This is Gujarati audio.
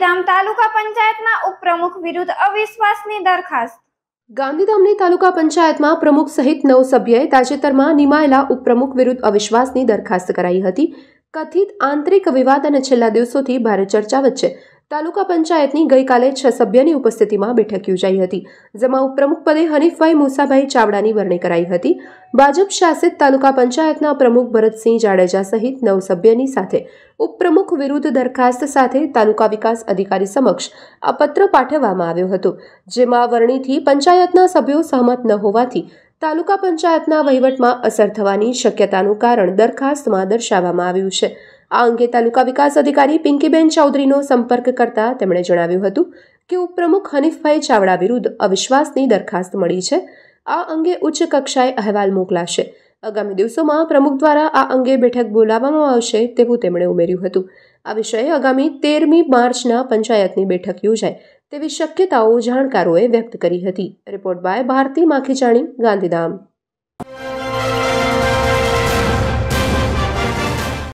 ગાંધીધામ તાલુકા પંચાયતના ઉપપ્રમુખ વિરુદ્ધ અવિશ્વાસની દરખાસ્ત ગાંધીધામની તાલુકા પંચાયતમાં પ્રમુખ સહિત નવ સભ્યએ તાજેતરમાં નિમાયેલા ઉપપ્રમુખ વિરુદ્ધ અવિશ્વાસની દરખાસ્ત કરાઈ હતી કથિત આંતરિક વિવાદ અને છેલ્લા દિવસોથી ભારે ચર્ચા વચ્ચે તાલુકા પંચાયતની ગઈકાલે છ સભ્યની ઉપસ્થિતિમાં બેઠક યોજાઈ હતી જેમાં ઉપપ્રમુખ પદે હનીફભાઈ મુસાભાઈ ચાવડાની વરણી કરાઈ હતી ભાજપ શાસિત તાલુકા પંચાયતના પ્રમુખ ભરતસિંહ જાડેજા સહિત નવ સભ્યની સાથે ઉપપ્રમુખ વિરુદ્ધ દરખાસ્ત સાથે તાલુકા વિકાસ અધિકારી સમક્ષ આ પત્ર પાઠવવામાં આવ્યો હતો જેમાં વરણીથી પંચાયતના સભ્યો સહમત ન હોવાથી તાલુકા પંચાયતના વહીવટમાં અસર થવાની શક્યતાનું કારણ દરખાસ્તમાં દર્શાવવામાં આવ્યું છે આ અંગે તાલુકા વિકાસ અધિકારી પિંકીબેન ચૌધરીનો સંપર્ક કરતા તેમણે જણાવ્યું હતું કે ઉપપ્રમુખ હનીફભાઈ ચાવડા વિરુદ્ધ અવિશ્વાસની દરખાસ્ત મળી છે આ અંગે ઉચ્ચ કક્ષાએ અહેવાલ મોકલાશે આગામી દિવસોમાં પ્રમુખ દ્વારા આ અંગે બેઠક બોલાવવામાં આવશે તેવું તેમણે ઉમેર્યું હતું આ વિષયે આગામી તેરમી માર્ચના પંચાયતની બેઠક યોજાય તેવી શક્યતાઓ જાણકારોએ વ્યક્ત કરી હતી રિપોર્ટ બાય ભારતી માખીચાણી ગાંધીધામ